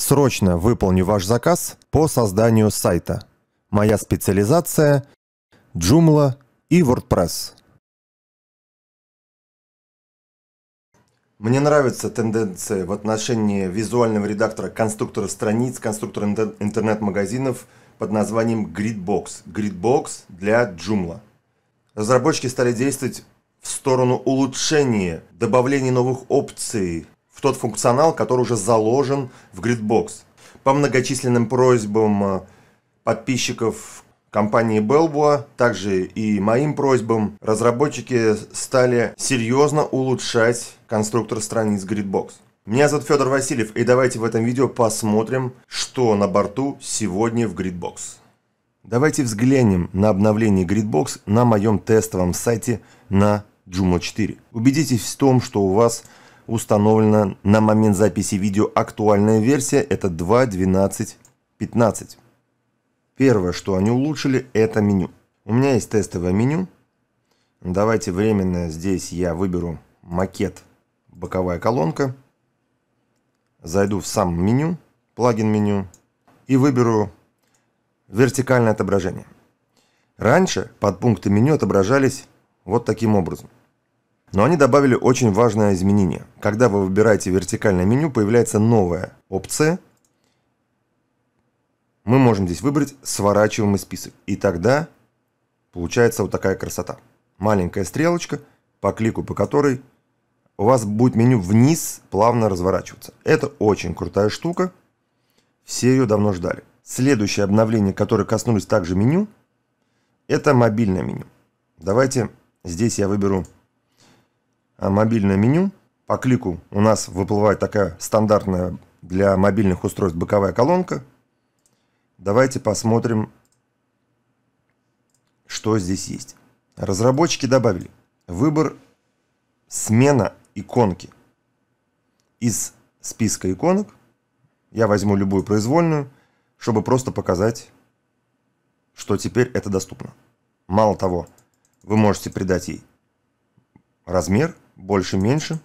Срочно выполню ваш заказ по созданию сайта. Моя специализация – Joomla и WordPress. Мне нравится тенденция в отношении визуального редактора конструктора страниц, конструктора интернет-магазинов под названием Gridbox. Gridbox для Joomla. Разработчики стали действовать в сторону улучшения, добавления новых опций, в тот функционал, который уже заложен в Gridbox. По многочисленным просьбам э, подписчиков компании Belboa, также и моим просьбам, разработчики стали серьезно улучшать конструктор страниц Gridbox. Меня зовут Федор Васильев, и давайте в этом видео посмотрим, что на борту сегодня в Gridbox. Давайте взглянем на обновление Gridbox на моем тестовом сайте на Joomla 4. Убедитесь в том, что у вас установлена на момент записи видео актуальная версия, это 2.12.15. Первое, что они улучшили, это меню. У меня есть тестовое меню. Давайте временно здесь я выберу макет боковая колонка. Зайду в сам меню, плагин меню и выберу вертикальное отображение. Раньше подпункты меню отображались вот таким образом. Но они добавили очень важное изменение. Когда вы выбираете вертикальное меню, появляется новая опция. Мы можем здесь выбрать сворачиваемый список. И тогда получается вот такая красота. Маленькая стрелочка, по клику по которой у вас будет меню вниз плавно разворачиваться. Это очень крутая штука. Все ее давно ждали. Следующее обновление, которое коснулось также меню, это мобильное меню. Давайте здесь я выберу Э, мобильное меню. По клику у нас выплывает такая стандартная для мобильных устройств боковая колонка. Давайте посмотрим, что здесь есть. Разработчики добавили выбор смена иконки. Из списка иконок я возьму любую произвольную, чтобы просто показать, что теперь это доступно. Мало того, вы можете придать ей размер – больше-меньше.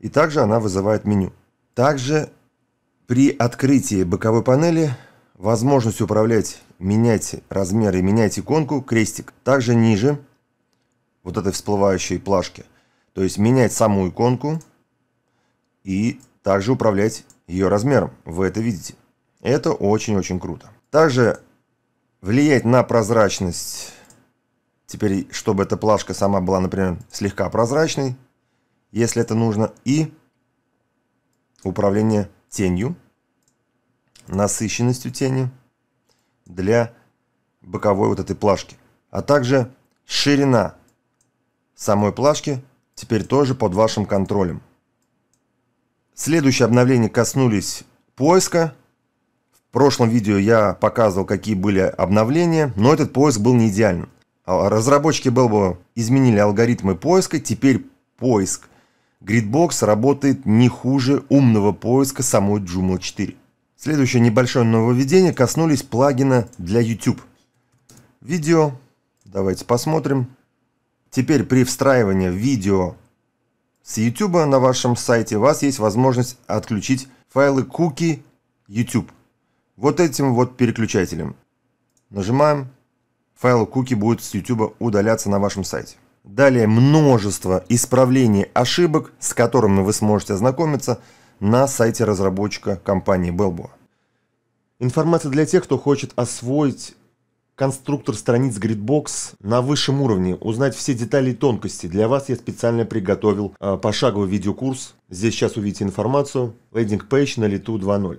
И также она вызывает меню. Также при открытии боковой панели возможность управлять, менять размер и менять иконку, крестик. Также ниже вот этой всплывающей плашки. То есть менять саму иконку и также управлять ее размером. Вы это видите. Это очень-очень круто. Также влиять на прозрачность Теперь, чтобы эта плашка сама была, например, слегка прозрачной, если это нужно, и управление тенью, насыщенностью тени для боковой вот этой плашки. А также ширина самой плашки теперь тоже под вашим контролем. Следующее обновление коснулись поиска. В прошлом видео я показывал, какие были обновления, но этот поиск был не идеальным. А разработчики был бы, изменили алгоритмы поиска, теперь поиск Gridbox работает не хуже умного поиска самой Joomla 4. Следующее небольшое нововведение коснулись плагина для YouTube. Видео. Давайте посмотрим. Теперь при встраивании видео с YouTube на вашем сайте у вас есть возможность отключить файлы куки YouTube. Вот этим вот переключателем. Нажимаем файл куки будет с YouTube удаляться на вашем сайте. Далее множество исправлений ошибок, с которыми вы сможете ознакомиться на сайте разработчика компании Belbo. Информация для тех, кто хочет освоить конструктор страниц Gridbox на высшем уровне, узнать все детали и тонкости. Для вас я специально приготовил э, пошаговый видеокурс. Здесь сейчас увидите информацию. Лендинг пейдж на лету 2.0